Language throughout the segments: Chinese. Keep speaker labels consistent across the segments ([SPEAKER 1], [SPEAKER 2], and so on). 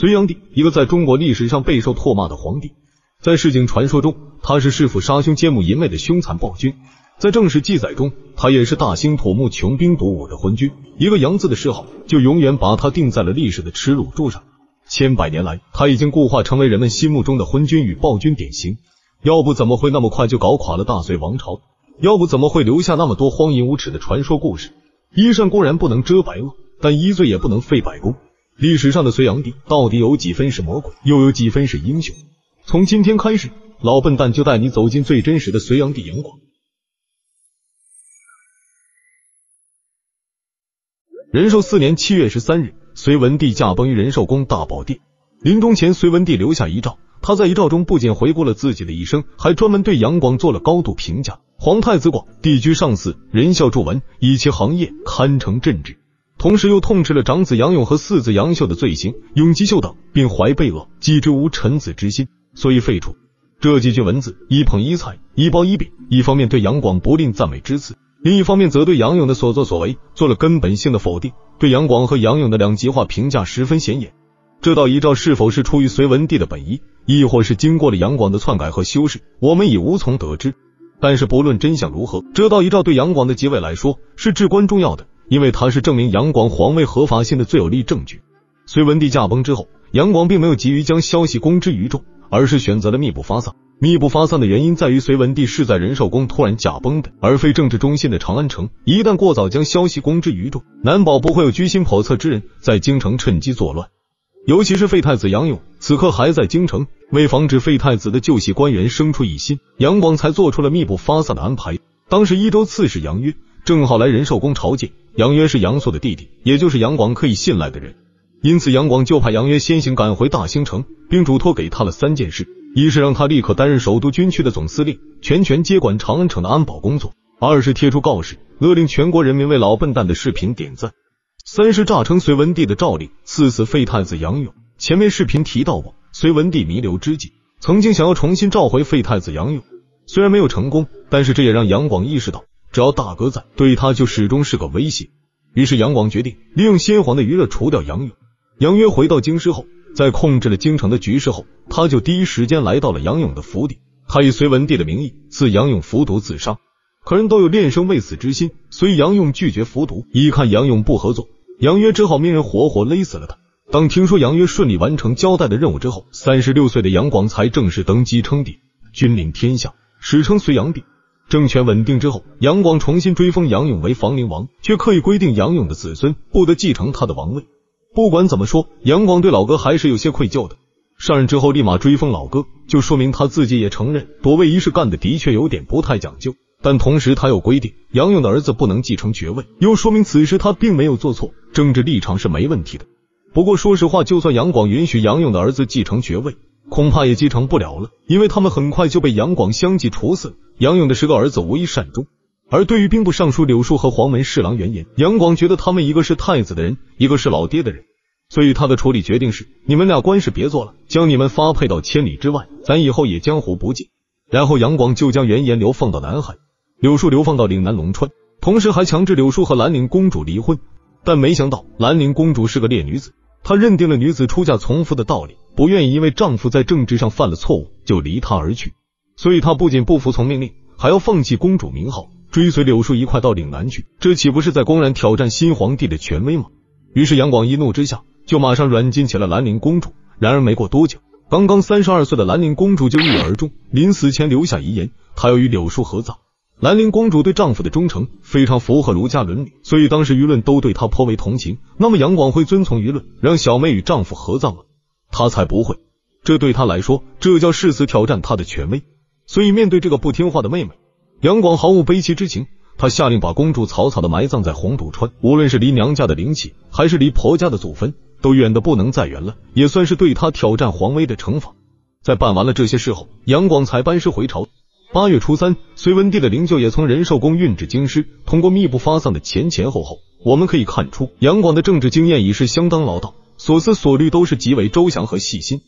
[SPEAKER 1] 隋炀帝，一个在中国历史上备受唾骂的皇帝，在市井传说中，他是弑父杀兄奸母淫妹的凶残暴君；在正史记载中，他也是大兴土木穷兵黩武的昏君。一个“杨”字的谥号，就永远把他定在了历史的耻辱柱上。千百年来，他已经固化成为人们心目中的昏君与暴君典型。要不怎么会那么快就搞垮了大隋王朝？要不怎么会留下那么多荒淫无耻的传说故事？一善固然不能遮百恶，但一罪也不能废百功。历史上的隋炀帝到底有几分是魔鬼，又有几分是英雄？从今天开始，老笨蛋就带你走进最真实的隋炀帝杨广。仁寿四年七月十三日，隋文帝驾崩于仁寿宫大宝殿。临终前，隋文帝留下遗诏，他在遗诏中不仅回顾了自己的一生，还专门对杨广做了高度评价：皇太子广，帝居上嗣，仁孝著文，以其行业，堪称朕志。同时又痛斥了长子杨勇和四子杨秀的罪行，永吉秀等，并怀悖恶，既知无臣子之心，所以废除。这几句文字，一捧一踩，一褒一贬，一方面对杨广不吝赞美之词，另一方面则对杨勇的所作所为做了根本性的否定。对杨广和杨勇的两极化评价十分显眼。这道遗诏是否是出于隋文帝的本意，亦或是经过了杨广的篡改和修饰，我们已无从得知。但是不论真相如何，这道遗诏对杨广的结尾来说是至关重要的。因为它是证明杨广皇位合法性的最有力证据。隋文帝驾崩之后，杨广并没有急于将消息公之于众，而是选择了密不发丧。密不发丧的原因在于，隋文帝是在仁寿宫突然驾崩的，而非政治中心的长安城。一旦过早将消息公之于众，难保不会有居心叵测之人在京城趁机作乱。尤其是废太子杨勇此刻还在京城，为防止废太子的旧系官员生出疑心，杨广才做出了密不发丧的安排。当时，益州刺史杨约。正好来仁寿宫朝见，杨约是杨素的弟弟，也就是杨广可以信赖的人，因此杨广就派杨约先行赶回大兴城，并嘱托给他了三件事：一是让他立刻担任首都军区的总司令，全权接管长安城的安保工作；二是贴出告示，勒令全国人民为老笨蛋的视频点赞；三是诈称隋文帝的诏令，赐死废太子杨勇。前面视频提到过，隋文帝弥留之际，曾经想要重新召回废太子杨勇，虽然没有成功，但是这也让杨广意识到。只要大哥在，对他就始终是个威胁。于是杨广决定利用先皇的余热除掉杨勇。杨约回到京师后，在控制了京城的局势后，他就第一时间来到了杨勇的府邸。他以隋文帝的名义赐杨勇服毒自杀。可人都有恋生畏死之心，所以杨勇拒绝服毒。一看杨勇不合作，杨约只好命人活活勒死了他。当听说杨约顺利完成交代的任务之后，三十六岁的杨广才正式登基称帝，君临天下，史称隋炀帝。政权稳定之后，杨广重新追封杨勇为房陵王，却刻意规定杨勇的子孙不得继承他的王位。不管怎么说，杨广对老哥还是有些愧疚的。上任之后立马追封老哥，就说明他自己也承认夺位一事干的的确有点不太讲究。但同时他又规定杨勇的儿子不能继承爵位，又说明此时他并没有做错，政治立场是没问题的。不过说实话，就算杨广允许杨勇的儿子继承爵位，恐怕也继承不了了，因为他们很快就被杨广相继处死了。杨勇的十个儿子无一善终，而对于兵部尚书柳树和黄门侍郎元岩，杨广觉得他们一个是太子的人，一个是老爹的人，所以他的处理决定是：你们俩官事别做了，将你们发配到千里之外，咱以后也江湖不见。然后杨广就将元岩流放到南海，柳树流放到岭南龙川，同时还强制柳树和兰陵公主离婚。但没想到兰陵公主是个烈女子，她认定了女子出嫁从夫的道理，不愿意因为丈夫在政治上犯了错误就离他而去。所以她不仅不服从命令，还要放弃公主名号，追随柳树一块到岭南去。这岂不是在公然挑战新皇帝的权威吗？于是杨广一怒之下，就马上软禁起了兰陵公主。然而没过多久，刚刚三十二岁的兰陵公主就郁郁而终，临死前留下遗言，她要与柳树合葬。兰陵公主对丈夫的忠诚非常符合儒家伦理，所以当时舆论都对她颇为同情。那么杨广会遵从舆论，让小妹与丈夫合葬吗？她才不会！这对他来说，这叫誓死挑战他的权威。所以，面对这个不听话的妹妹，杨广毫无悲戚之情。他下令把公主草草的埋葬在红渡川，无论是离娘家的陵寝，还是离婆家的祖坟，都远的不能再远了，也算是对他挑战皇威的惩罚。在办完了这些事后，杨广才班师回朝。八月初三，隋文帝的灵柩也从仁寿宫运至京师。通过密不发丧的前前后后，我们可以看出，杨广的政治经验已是相当老道，所思所虑都是极为周详和细心。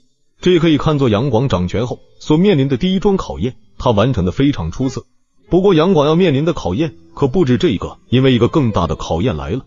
[SPEAKER 1] 这可以看作杨广掌权后所面临的第一桩考验，他完成的非常出色。不过，杨广要面临的考验可不止这一个，因为一个更大的考验来了。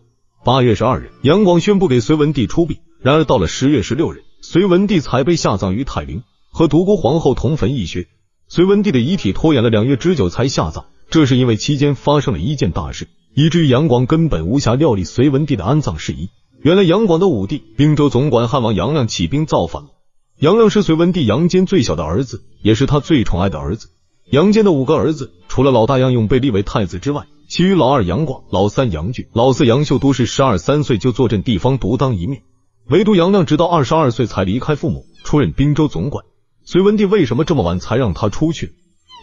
[SPEAKER 1] 八月十二日，杨广宣布给隋文帝出殡，然而到了十月十六日，隋文帝才被下葬于泰陵，和独孤皇后同坟一穴。隋文帝的遗体拖延了两月之久才下葬，这是因为期间发生了一件大事，以至于杨广根本无暇料理隋文帝的安葬事宜。原来，杨广的五弟、并州总管汉王杨亮起兵造反了。杨亮是隋文帝杨坚最小的儿子，也是他最宠爱的儿子。杨坚的五个儿子，除了老大杨勇被立为太子之外，其余老二杨广、老三杨俊、老四杨秀都是十二三岁就坐镇地方，独当一面。唯独杨亮直到二十二岁才离开父母，出任滨州总管。隋文帝为什么这么晚才让他出去？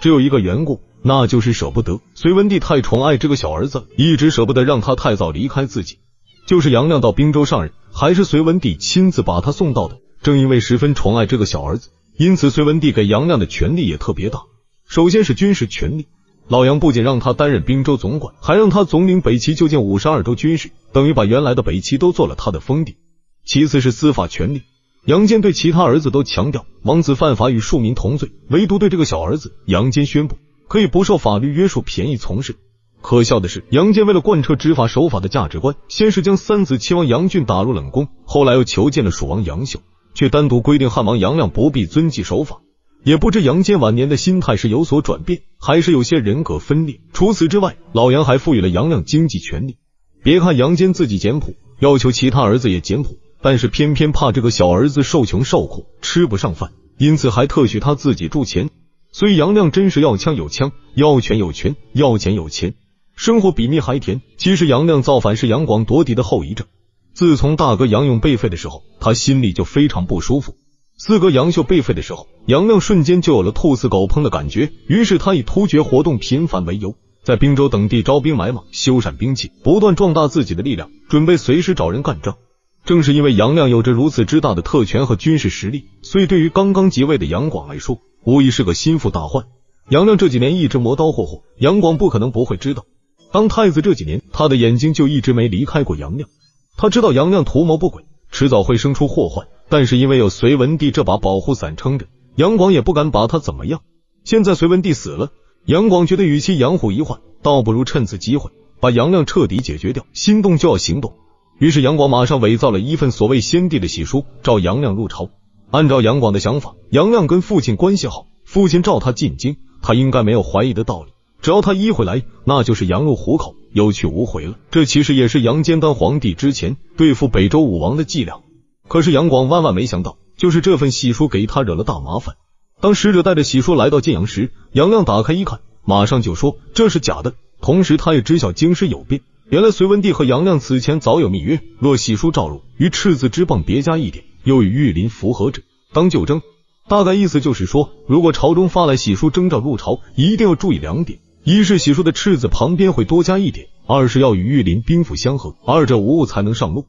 [SPEAKER 1] 只有一个缘故，那就是舍不得。隋文帝太宠爱这个小儿子，一直舍不得让他太早离开自己。就是杨亮到滨州上任，还是隋文帝亲自把他送到的。正因为十分宠爱这个小儿子，因此隋文帝给杨亮的权力也特别大。首先是军事权力，老杨不仅让他担任滨州总管，还让他总领北齐就近五十二州军事，等于把原来的北齐都做了他的封地。其次是司法权力，杨坚对其他儿子都强调，王子犯法与庶民同罪，唯独对这个小儿子杨坚宣布可以不受法律约束，便宜从事。可笑的是，杨坚为了贯彻执法守法的价值观，先是将三子齐王杨俊打入冷宫，后来又囚禁了蜀王杨秀。却单独规定汉王杨亮不必遵纪守法，也不知杨坚晚年的心态是有所转变，还是有些人格分裂。除此之外，老杨还赋予了杨亮经济权利。别看杨坚自己简朴，要求其他儿子也简朴，但是偏偏怕这个小儿子受穷受苦，吃不上饭，因此还特许他自己铸钱。所以杨亮真是要枪有枪，要权有权，要钱有钱，生活比蜜还甜。其实杨亮造反是杨广夺嫡的后遗症。自从大哥杨勇被废的时候，他心里就非常不舒服。四哥杨秀被废的时候，杨亮瞬间就有了兔死狗烹的感觉。于是他以突厥活动频繁为由，在滨州等地招兵买马，修缮兵器，不断壮大自己的力量，准备随时找人干仗。正是因为杨亮有着如此之大的特权和军事实力，所以对于刚刚即位的杨广来说，无疑是个心腹大患。杨亮这几年一直磨刀霍霍，杨广不可能不会知道。当太子这几年，他的眼睛就一直没离开过杨亮。他知道杨亮图谋不轨，迟早会生出祸患。但是因为有隋文帝这把保护伞撑着，杨广也不敢把他怎么样。现在隋文帝死了，杨广觉得与其养虎遗患，倒不如趁此机会把杨亮彻底解决掉。心动就要行动，于是杨广马上伪造了一份所谓先帝的玺书，召杨亮入朝。按照杨广的想法，杨亮跟父亲关系好，父亲召他进京，他应该没有怀疑的道理。只要他一回来，那就是羊入虎口。有去无回了。这其实也是杨坚当皇帝之前对付北周武王的伎俩。可是杨广万万没想到，就是这份玺书给他惹了大麻烦。当使者带着玺书来到晋阳时，杨亮打开一看，马上就说这是假的。同时，他也知晓京师有变。原来隋文帝和杨亮此前早有密约，若玺书照入，与赤字之棒别加一点，又与玉林符合者，当就征。大概意思就是说，如果朝中发来玺书征召入朝，一定要注意两点。一是洗漱的赤字旁边会多加一点，二是要与玉林兵符相合，二者无误才能上路。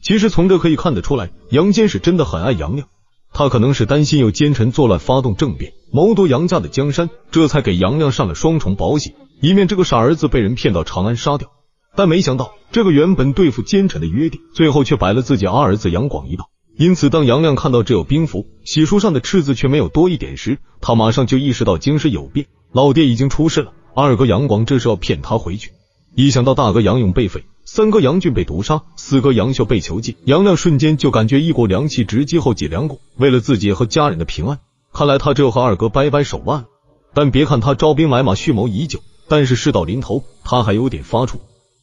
[SPEAKER 1] 其实从这可以看得出来，杨坚是真的很爱杨亮，他可能是担心有奸臣作乱，发动政变，谋夺杨家的江山，这才给杨亮上了双重保险，以免这个傻儿子被人骗到长安杀掉。但没想到，这个原本对付奸臣的约定，最后却摆了自己二儿子杨广一道。因此，当杨亮看到只有兵符，洗漱上的赤字却没有多一点时，他马上就意识到京师有变，老爹已经出事了。二哥杨广，这是要骗他回去。一想到大哥杨勇被废，三哥杨俊被毒杀，四哥杨秀被囚禁，杨亮瞬间就感觉一股凉气直击后脊梁骨。为了自己和家人的平安，看来他只有和二哥掰掰手腕了。但别看他招兵买马，蓄谋已久，但是事到临头，他还有点发怵。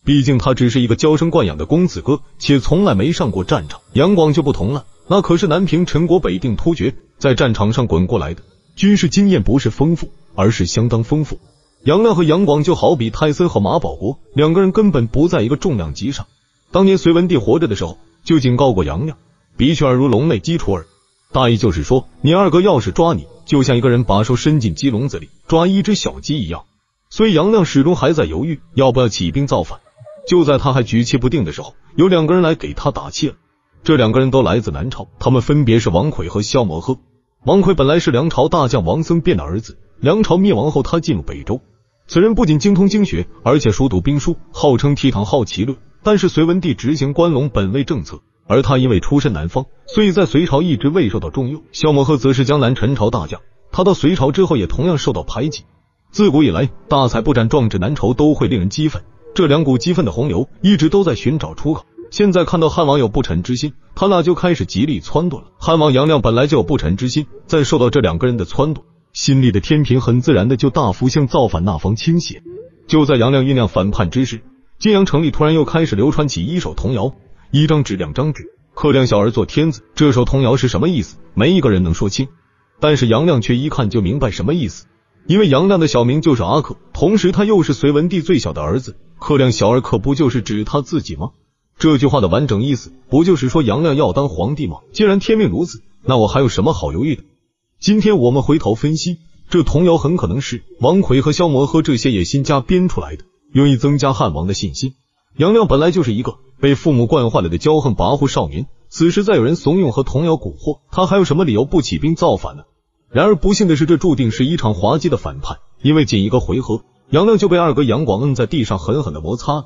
[SPEAKER 1] 毕竟他只是一个娇生惯养的公子哥，且从来没上过战场。杨广就不同了，那可是南平陈国、北定突厥，在战场上滚过来的，军事经验不是丰富，而是相当丰富。杨亮和杨广就好比泰森和马保国，两个人根本不在一个重量级上。当年隋文帝活着的时候就警告过杨亮：“鼻雀耳如笼内鸡雏耳”，大意就是说，你二哥要是抓你，就像一个人把手伸进鸡笼子里抓一只小鸡一样。所以杨亮始终还在犹豫要不要起兵造反。就在他还举棋不定的时候，有两个人来给他打气了。这两个人都来自南朝，他们分别是王魁和萧摩诃。王魁本来是梁朝大将王僧辩的儿子，梁朝灭亡后，他进入北周。此人不仅精通经学，而且熟读兵书，号称倜傥好奇论。但是隋文帝执行关陇本位政策，而他因为出身南方，所以在隋朝一直未受到重用。萧摩诃则是江南陈朝大将，他到隋朝之后，也同样受到排挤。自古以来，大才不展、壮志难酬，都会令人激愤。这两股激愤的洪流，一直都在寻找出口。现在看到汉王有不臣之心，他俩就开始极力撺掇了。汉王杨亮本来就有不臣之心，在受到这两个人的撺掇。心里的天平很自然的就大幅向造反那方倾斜。就在杨亮酝酿反叛之时，晋阳城里突然又开始流传起一首童谣：一张纸，两张纸，克亮小儿做天子。这首童谣是什么意思？没一个人能说清。但是杨亮却一看就明白什么意思，因为杨亮的小名就是阿克，同时他又是隋文帝最小的儿子，克亮小儿可不就是指他自己吗？这句话的完整意思不就是说杨亮要当皇帝吗？既然天命如此，那我还有什么好犹豫的？今天我们回头分析，这童谣很可能是王奎和萧摩诃这些野心家编出来的，用以增加汉王的信心。杨亮本来就是一个被父母惯坏了的骄横跋扈少年，此时再有人怂恿和童谣蛊惑他，还有什么理由不起兵造反呢？然而不幸的是，这注定是一场滑稽的反叛，因为仅一个回合，杨亮就被二哥杨广摁在地上狠狠的摩擦了。